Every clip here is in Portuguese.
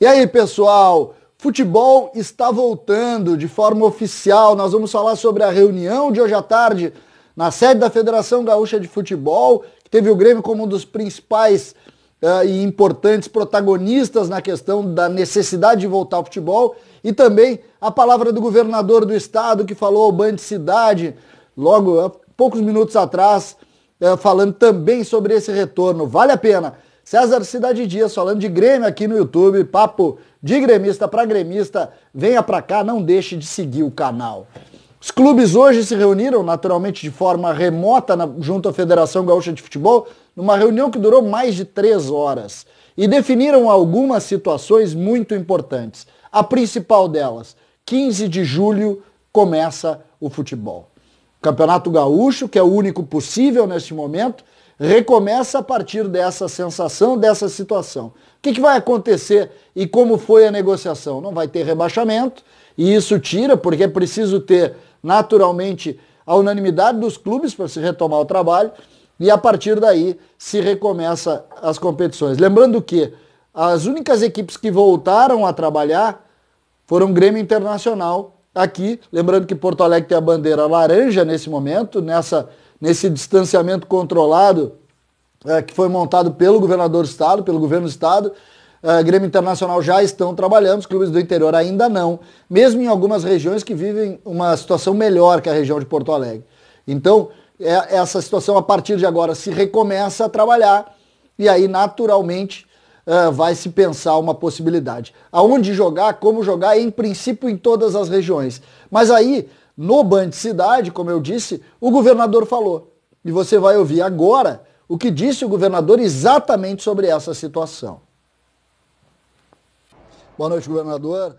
E aí, pessoal? Futebol está voltando de forma oficial. Nós vamos falar sobre a reunião de hoje à tarde na sede da Federação Gaúcha de Futebol, que teve o Grêmio como um dos principais uh, e importantes protagonistas na questão da necessidade de voltar ao futebol e também a palavra do governador do estado que falou ao banho cidade, logo há poucos minutos atrás, é, falando também sobre esse retorno. Vale a pena. César Cidade Dias falando de Grêmio aqui no YouTube, papo de gremista para gremista. Venha para cá, não deixe de seguir o canal. Os clubes hoje se reuniram, naturalmente de forma remota, na, junto à Federação Gaúcha de Futebol, numa reunião que durou mais de três horas. E definiram algumas situações muito importantes. A principal delas, 15 de julho começa o futebol. O Campeonato Gaúcho, que é o único possível neste momento, recomeça a partir dessa sensação, dessa situação. O que, que vai acontecer e como foi a negociação? Não vai ter rebaixamento, e isso tira, porque é preciso ter, naturalmente, a unanimidade dos clubes para se retomar o trabalho e a partir daí se recomeça as competições. Lembrando que as únicas equipes que voltaram a trabalhar foram Grêmio Internacional aqui. Lembrando que Porto Alegre tem a bandeira laranja nesse momento, nessa, nesse distanciamento controlado é, que foi montado pelo governador do estado, pelo governo do estado. É, Grêmio Internacional já estão trabalhando, os clubes do interior ainda não, mesmo em algumas regiões que vivem uma situação melhor que a região de Porto Alegre. Então, é, essa situação a partir de agora se recomeça a trabalhar e aí naturalmente ah, vai se pensar uma possibilidade. Aonde jogar, como jogar, em princípio em todas as regiões. Mas aí, no Band Cidade, como eu disse, o governador falou. E você vai ouvir agora o que disse o governador exatamente sobre essa situação. Boa noite, governador.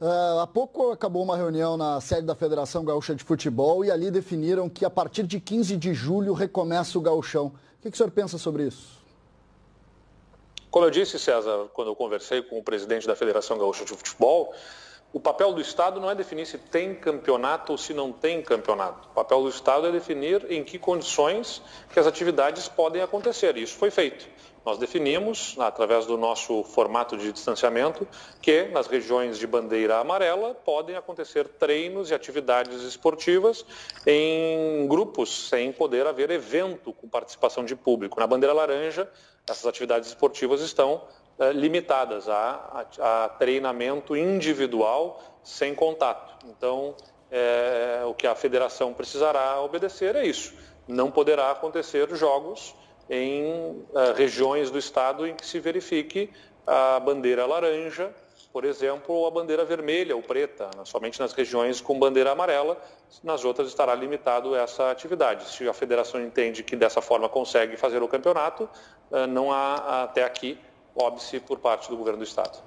Uh, há pouco acabou uma reunião na sede da Federação Gaúcha de Futebol e ali definiram que a partir de 15 de julho recomeça o gauchão. O que, que o senhor pensa sobre isso? Como eu disse, César, quando eu conversei com o presidente da Federação Gaúcha de Futebol, o papel do Estado não é definir se tem campeonato ou se não tem campeonato. O papel do Estado é definir em que condições que as atividades podem acontecer. Isso foi feito. Nós definimos, né, através do nosso formato de distanciamento, que nas regiões de bandeira amarela podem acontecer treinos e atividades esportivas em grupos, sem poder haver evento com participação de público. Na bandeira laranja, essas atividades esportivas estão eh, limitadas a, a, a, treinamento individual, sem contato. Então, eh, o que a federação precisará obedecer é isso. Não poderá acontecer jogos em eh, regiões do estado em que se verifique a bandeira laranja, por exemplo, ou a bandeira vermelha ou preta, né? somente nas regiões com bandeira amarela, nas outras estará limitado essa atividade. Se a federação entende que dessa forma consegue fazer o campeonato, eh, não há até aqui óbice por parte do governo do estado.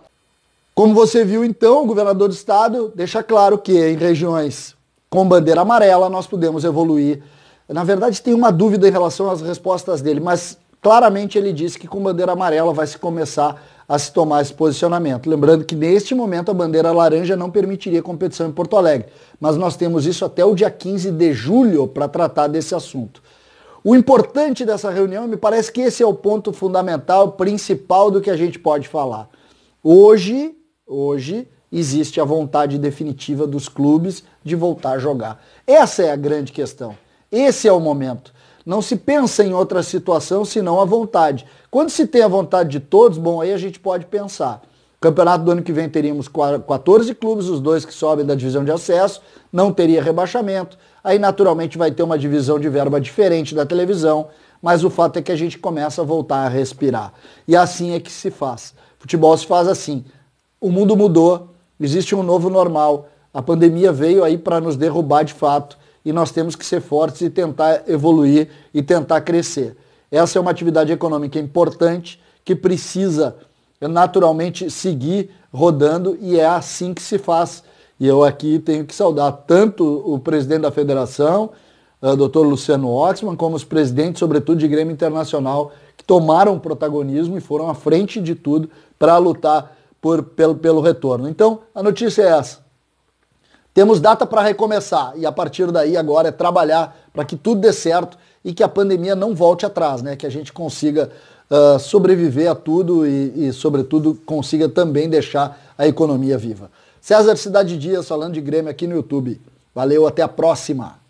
Como você viu então, o governador do estado deixa claro que em regiões com bandeira amarela nós podemos evoluir na verdade, tem uma dúvida em relação às respostas dele, mas claramente ele disse que com bandeira amarela vai se começar a se tomar esse posicionamento. Lembrando que neste momento a bandeira laranja não permitiria competição em Porto Alegre, mas nós temos isso até o dia 15 de julho para tratar desse assunto. O importante dessa reunião, me parece que esse é o ponto fundamental, principal do que a gente pode falar. Hoje, hoje existe a vontade definitiva dos clubes de voltar a jogar. Essa é a grande questão. Esse é o momento. Não se pensa em outra situação senão a vontade. Quando se tem a vontade de todos, bom, aí a gente pode pensar. Campeonato do ano que vem teríamos 14 clubes, os dois que sobem da divisão de acesso, não teria rebaixamento. Aí naturalmente vai ter uma divisão de verba diferente da televisão, mas o fato é que a gente começa a voltar a respirar. E assim é que se faz. Futebol se faz assim. O mundo mudou, existe um novo normal. A pandemia veio aí para nos derrubar de fato e nós temos que ser fortes e tentar evoluir e tentar crescer. Essa é uma atividade econômica importante que precisa eh, naturalmente seguir rodando e é assim que se faz. E eu aqui tenho que saudar tanto o presidente da federação, Dr eh, doutor Luciano Oxman, como os presidentes, sobretudo de Grêmio Internacional, que tomaram protagonismo e foram à frente de tudo para lutar por, pelo, pelo retorno. Então, a notícia é essa. Temos data para recomeçar e a partir daí agora é trabalhar para que tudo dê certo e que a pandemia não volte atrás, né? Que a gente consiga uh, sobreviver a tudo e, e, sobretudo, consiga também deixar a economia viva. César Cidade Dias falando de Grêmio aqui no YouTube. Valeu, até a próxima!